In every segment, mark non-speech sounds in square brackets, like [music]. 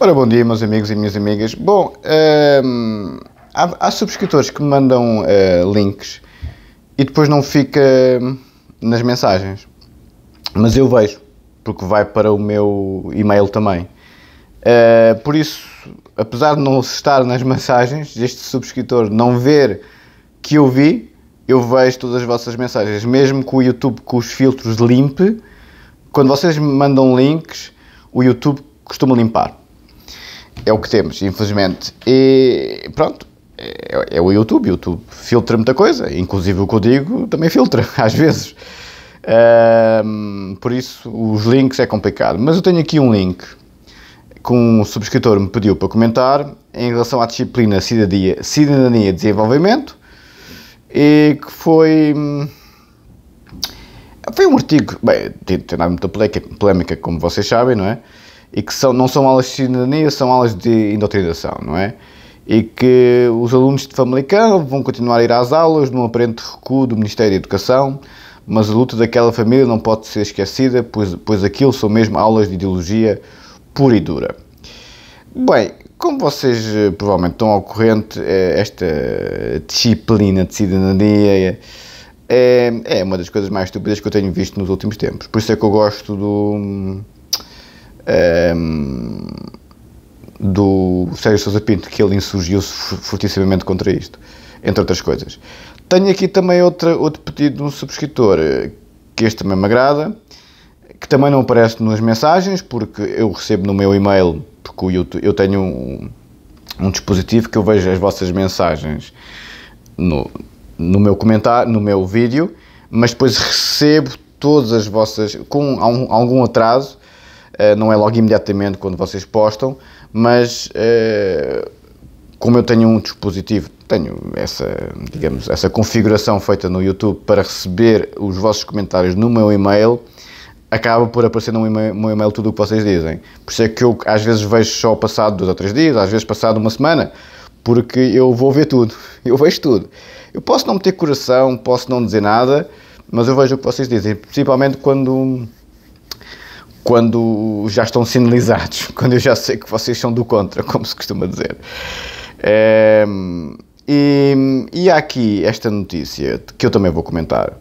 Ora, bom dia, meus amigos e minhas amigas. Bom, hum, há, há, subscritores que me mandam uh, links e depois não fica hum, nas mensagens. Mas eu vejo, porque vai para o meu e-mail também. Uh, por isso, apesar de não estar nas [laughs] mensagens, este subscritor não ver que eu vi, eu vejo todas as vossas mensagens, mesmo com o YouTube com os filtros limpe. Quando vocês me mandam links, o YouTube costuma limpar é o que temos, infelizmente. E pronto, é, é o YouTube. O YouTube filtra muita coisa, inclusive o que eu digo também filtra, [laughs] às vezes. Um, por isso, os links é complicado. Mas eu tenho aqui um link que um subscritor me pediu para comentar em relação à disciplina Cidadania, Cidadania e Desenvolvimento e que foi. Hum, foi um artigo, bem, tem dado muita polémica, polémica, como vocês sabem, não é? e que são, não são aulas de cidadania, são aulas de indoutrinação, não é? E que os alunos de Famalicão vão continuar a ir às aulas num aparente recuo do Ministério da Educação, mas a luta daquela família não pode ser esquecida, pois, pois aquilo são mesmo aulas de ideologia pura e dura. Bem, como vocês eh, provavelmente estão ao corrente, eh, esta disciplina de cidadania é, é uma das coisas mais estúpidas que eu tenho visto nos últimos tempos. Por isso é que eu gosto do um, ehm, do Sérgio Sousa Pinto, que ele insurgiu-se fortissimamente contra isto, entre outras coisas. Tenho aqui também outra, outro pedido de um subscritor, eh, que este também me agrada, que também não aparece nas mensagens, porque eu recebo no meu e-mail, porque eu tenho um, um, dispositivo que eu vejo as vossas mensagens no, no meu comentário, no meu vídeo, mas depois recebo todas as vossas, com algum atraso, eh, não é logo imediatamente quando vocês postam, mas uh, como eu tenho um dispositivo, tenho essa, digamos, essa configuração feita no YouTube para receber os vossos comentários no meu e-mail, acaba por aparecer no meu e-mail tudo o que vocês dizem. Por isso é que eu às vezes vejo só passado dois ou três dias, às vezes passado uma semana, porque eu vou ver tudo, [laughs] eu vejo tudo. Eu posso não meter coração, posso não dizer nada, mas eu vejo o que vocês dizem, principalmente quando quando já estão sinalizados, [laughs] quando eu já sei que vocês são do contra, como se costuma dizer. Ehm, e, e, há aqui esta notícia que eu também vou comentar.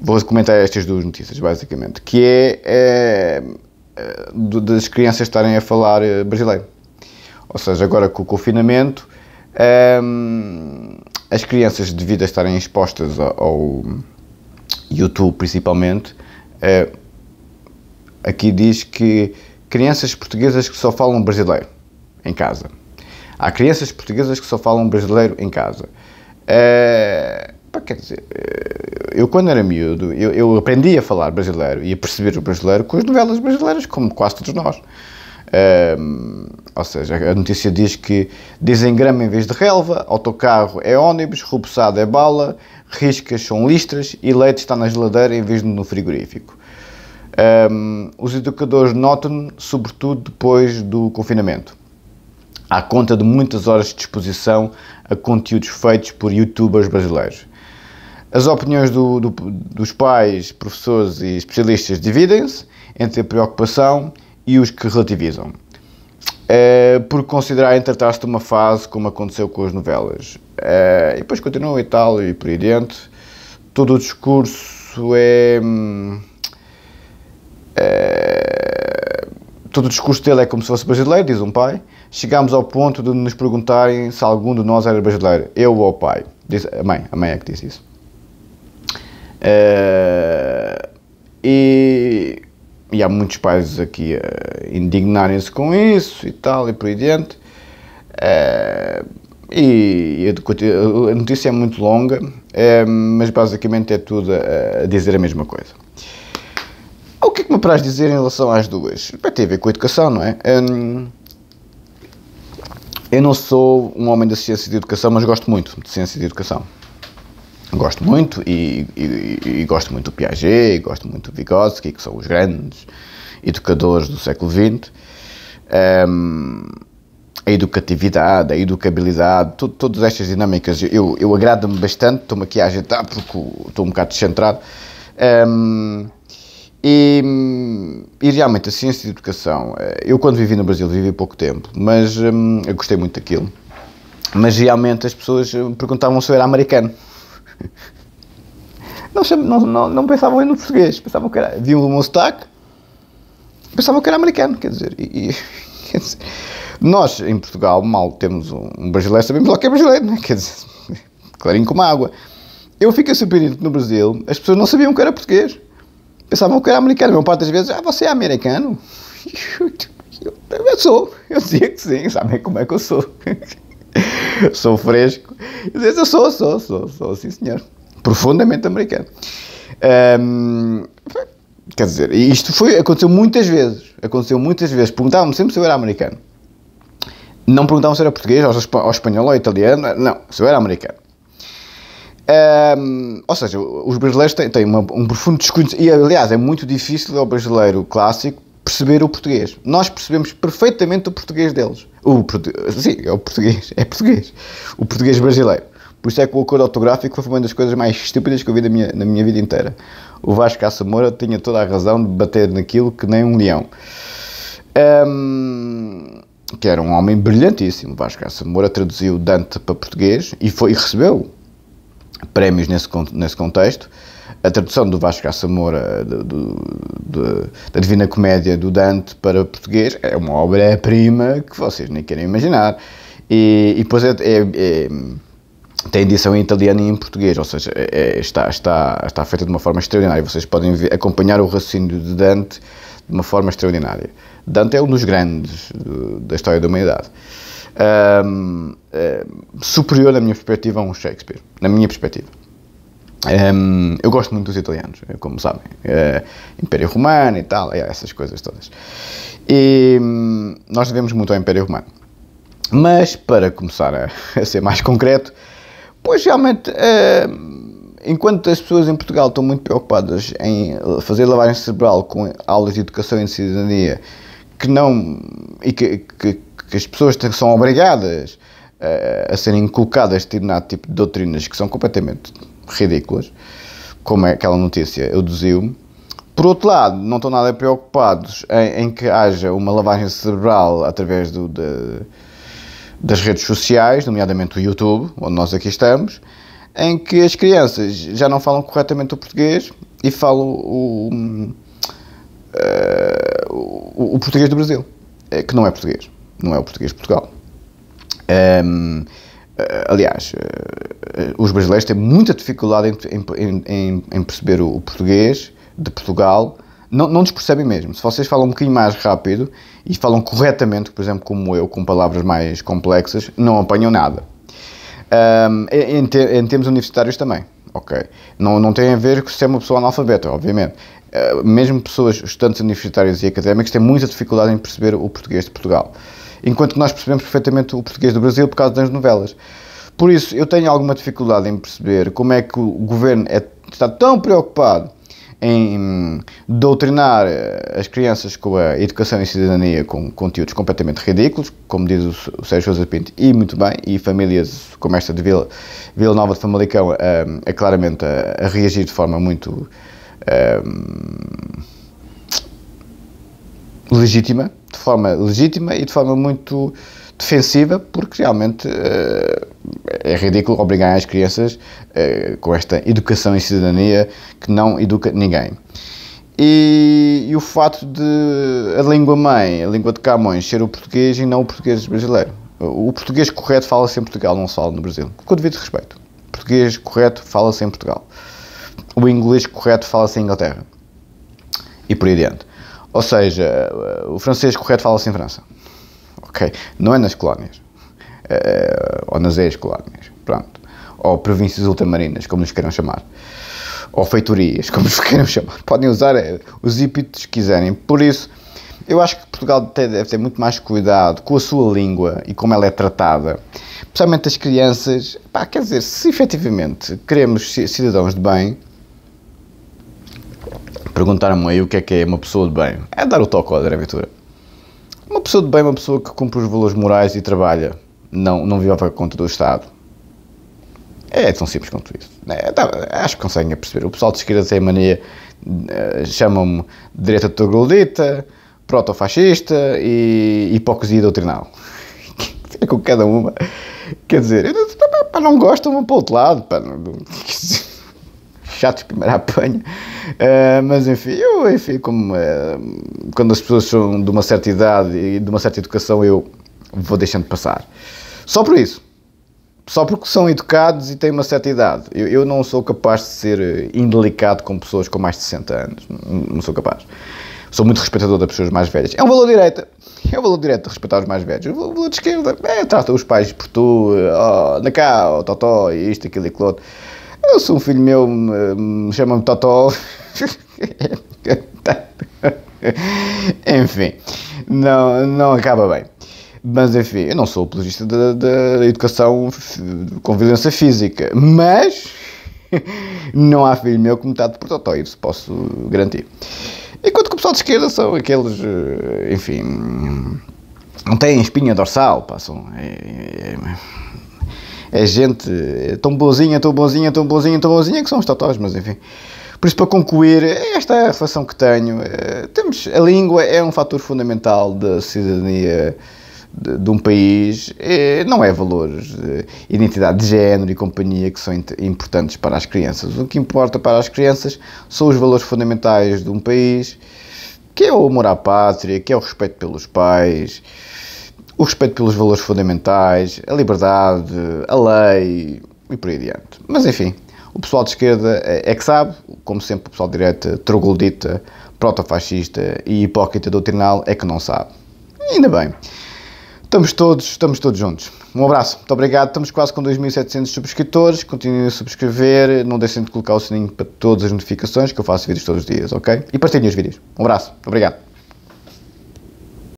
Vou comentar estas duas notícias, basicamente, que é, é, das crianças estarem a falar eh, brasileiro. Ou seja, agora com o confinamento, ehm, as crianças, devido a estarem expostas ao, ao YouTube principalmente, eh, aqui diz que crianças portuguesas que só falam brasileiro em casa. Há crianças portuguesas que só falam brasileiro em casa. É, pá, quer dizer, eh, eu quando era miúdo, eu, eu, aprendi a falar brasileiro e a perceber o brasileiro com as novelas brasileiras, como quase todos nós. Eh, ou seja, a notícia diz que dizem grama em vez de relva, autocarro é ônibus, rubuçado é bala, riscas são listras e leite está na geladeira em vez de no frigorífico um, os educadores notam, sobretudo depois do confinamento. À conta de muitas horas de exposição a conteúdos feitos por youtubers brasileiros. As opiniões do, do, dos pais, professores e especialistas dividem-se entre a preocupação e os que relativizam. Uh, por considerarem tratar-se de uma fase como aconteceu com as novelas. Uh, e depois continua e tal, e por aí dentro. Todo o discurso é. Hum, eh, todo o discurso dele é como se fosse brasileiro, diz um pai. Chegámos ao ponto de nos perguntarem se algum de nós era brasileiro, eu ou o pai. Diz, a mãe, a mãe é que disse isso. Eh, e, e, há muitos pais aqui a indignarem-se com isso e tal e por aí diante. Eh, e, a notícia é muito longa, mas basicamente é tudo a dizer a mesma coisa que é que me apraz dizer em relação às duas? Bem, tem a ver com a educação, não é? Um, eu não sou um homem da ciência de educação, mas gosto muito de ciência de educação. Gosto muito e, e, e, gosto muito do Piaget, gosto muito do Vygotsky, que são os grandes educadores do século XX. Um, a educatividade, a educabilidade, tu, todas estas dinâmicas, eu, eu me bastante, estou-me aqui a agitar porque estou um bocado descentrado. Um, e, hum, e, realmente a ciência de educação, eh, eu quando vivi no Brasil vivi pouco tempo, mas hum, eu gostei muito daquilo. Mas realmente as pessoas hum, perguntavam se eu era americano. [laughs] Não, não, não, pensavam no português, pensavam que era. Viam o meu sotaque, pensavam que era americano, quer dizer. E, e, [laughs] quer dizer nós em Portugal, mal temos um, um brasileiro, sabemos logo que é brasileiro, né? quer dizer, [laughs] clarinho como água. Eu fiquei surpreendido que no Brasil as pessoas não sabiam que era português pensavam que eu era americano. Meu pai, às vezes, ah, você é americano? [laughs] Eu sou, eu dizia que sim, sabem como é que eu sou. [laughs] sou fresco. Às vezes eu sou, sou, sou, sou, sim senhor. Profundamente americano. quer dizer, isto foi, aconteceu muitas vezes. Aconteceu muitas vezes. Perguntavam-me sempre se eu era americano. Não perguntavam se era português, ou, espanhol ou italiano. Não, se eu era americano. Um, ou seja, os brasileiros têm, têm uma, um profundo desconhecimento. E aliás, é muito difícil ao brasileiro clássico perceber o português. Nós percebemos perfeitamente o português deles. O, sim, é o português. [laughs] É português. O português brasileiro. Por isso é que o acordo autográfico foi uma das coisas mais estúpidas que eu vi na minha, na minha vida inteira. O Vasco Caça Moura tinha toda a razão de bater naquilo que nem um leão. Um, que era um homem brilhantíssimo. Vasco Caça Moura traduziu Dante para português e, foi, e recebeu prémios nesse, nesse contexto. A tradução do Vasco à Samora, do, do, da Divina Comédia do Dante para português é uma obra-prima que vocês nem querem imaginar. E, e depois é, é, é, tem edição em italiano e em português, ou seja, é, é está, está, está feita de uma forma extraordinária. Vocês podem ver, acompanhar o raciocínio de Dante de uma forma extraordinária. Dante é um dos grandes eh, da história da humanidade. Um, um, eh, superior, na minha perspectiva, a um Shakespeare. Na minha perspectiva. Um, eu gosto muito dos italianos, eh, como sabem. Uh, Império Romano e tal, essas coisas todas. E hum, nós devemos muito ao Império Romano. Mas, para começar a, [laughs] a ser mais concreto, pois realmente. Uh, enquanto as pessoas em Portugal estão muito preocupadas em eh, fazer lavagem cerebral com aulas de educação e cidadania que não e que, que, que as pessoas são obrigadas a, eh, a serem colocadas determinado tipo de doutrinas que são completamente ridículas, como é aquela notícia eu Por outro lado, não estão nada preocupados em, em que haja uma lavagem cerebral através do, de, das redes sociais, nomeadamente o YouTube, onde nós aqui estamos, em que as crianças já não falam corretamente o português e falam o, eh, o, o português do Brasil, eh, que não é português, não é o português de Portugal. Um, ehm, eh, aliás, os brasileiros têm muita dificuldade em, em, em, em perceber o, português de Portugal. Não, não nos percebem mesmo. Se vocês falam um bocadinho mais rápido e falam corretamente, por exemplo, como eu, com palavras mais complexas, não apanham nada. Um, em, em termos universitários também, ok. Não, não tem a ver com se é uma pessoa analfabeta, obviamente. Uh, mesmo pessoas, estudantes universitários e académicos, têm muita dificuldade em perceber o português de Portugal. Enquanto que nós percebemos perfeitamente o português do Brasil por causa das novelas. Por isso, eu tenho alguma dificuldade em perceber como é que o governo é, está tão preocupado em doutrinar eh, as crianças com a educação e cidadania com conteúdos completamente ridículos, como diz o Sérgio José Pinto, e muito bem, e famílias como esta de Vila, Vila Nova de Famalicão a, ehm, a é claramente a, a, reagir de forma muito ehm, legítima, de forma legítima e de forma muito defensiva, porque realmente eh, é ridículo obrigar as crianças uh, com esta educação em cidadania que não educa ninguém. E, e, o fato de a língua mãe, a língua de Camões, ser o português e não o português brasileiro. O português correto fala-se em Portugal, não se fala no Brasil. Com o devido respeito. O português correto fala-se em Portugal. O inglês correto fala-se em Inglaterra. E por aí adiante. Ou seja, eh, o francês correto fala-se em França. Ok? Não é nas colónias. Uh, ou nas Eias Colónias, pronto. Ou províncias ultramarinas, como nos queiram chamar. Ou feitorias, [laughs] como nos queiram chamar. Podem usar eh, os epítetos que quiserem. Por isso, eu acho que Portugal deve ter muito mais cuidado com a sua língua e como ela é tratada. especialmente as crianças. Pá, quer dizer, se efetivamente queremos cidadãos de bem, perguntaram-me aí o que é que é uma pessoa de bem. É dar o toque ao André Uma pessoa de bem é uma pessoa que cumpre os valores morais e trabalha não, não viva para conta do Estado. É tão simples quanto isso. É, acho que conseguem perceber. O pessoal de esquerda tem mania, eh, chamam-me direita troglodita, proto-fascista e hipocrisia doutrinal. [laughs] é com cada uma. Quer dizer, não gostam, vão para o outro lado. [laughs] chato de primeira apanha. Uh, mas enfim, eu, enfim, como uh, quando as pessoas são de uma certa idade e de uma certa educação, eu vou deixando passar. Só por isso. Só porque são educados e têm uma certa idade. Eu, eu não sou capaz de ser eh, indelicado com pessoas com mais de 60 anos. Não, não sou capaz. Sou muito respeitador das pessoas mais velhas. É um valor direita. É um valor direto de respeitar os mais velhos. O valor de esquerda é trata os pais por tu, oh, na cá, oh, totó, isto, aquilo e aquilo outro. Eu sou um filho meu, me, eh, chama-me Totó. [laughs] Enfim, não, não acaba bem. Mas enfim, eu não sou apologista da, da educação com violência física, mas [laughs] não há filho meu que me está de prototó, isso posso garantir. Enquanto que o pessoal de esquerda são aqueles, eh, enfim, não têm espinha dorsal, passam. É, é, é gente é tão boazinha, tão boazinha, tão boazinha, tão boazinha que são os totós, mas enfim. Por isso, para concluir, é esta é a reflexão que tenho. Eh, temos, a língua é um fator fundamental da cidadania de, de um país eh, não é valores, de eh, identidade de género e companhia que são importantes para as crianças. O que importa para as crianças são os valores fundamentais de um país, que é o amor à pátria, que é o respeito pelos pais, o respeito pelos valores fundamentais, a liberdade, a lei e por aí adiante. Mas enfim, o pessoal de esquerda eh, é que sabe, como sempre o pessoal de direita, troglodita, protofascista e hipócrita doutrinal é que não sabe. Ainda bem. Estamos todos, estamos todos juntos. Um abraço, muito obrigado. Estamos quase com 2.700 subscritores. Continuem a subscrever. Não deixem de colocar o sininho para todas as notificações, que eu faço vídeos todos os dias, ok? E partilhem os vídeos. Um abraço, obrigado.